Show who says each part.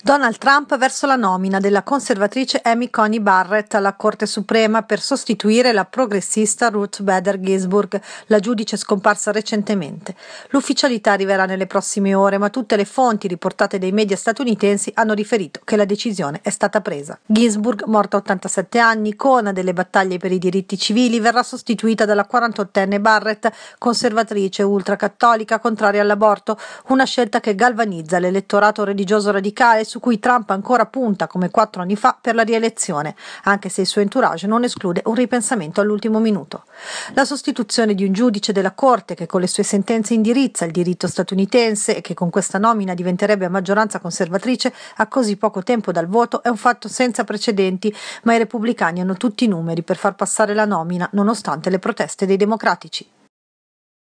Speaker 1: Donald Trump verso la nomina della conservatrice Amy Coney Barrett alla Corte Suprema per sostituire la progressista Ruth Bader Ginsburg, la giudice scomparsa recentemente. L'ufficialità arriverà nelle prossime ore, ma tutte le fonti riportate dai media statunitensi hanno riferito che la decisione è stata presa. Ginsburg, morta a 87 anni, icona delle battaglie per i diritti civili, verrà sostituita dalla 48enne Barrett, conservatrice ultracattolica contraria all'aborto, una scelta che galvanizza l'elettorato religioso radicale su cui Trump ancora punta come quattro anni fa per la rielezione, anche se il suo entourage non esclude un ripensamento all'ultimo minuto. La sostituzione di un giudice della Corte che con le sue sentenze indirizza il diritto statunitense e che con questa nomina diventerebbe a maggioranza conservatrice a così poco tempo dal voto è un fatto senza precedenti, ma i repubblicani hanno tutti i numeri per far passare la nomina nonostante le proteste dei democratici.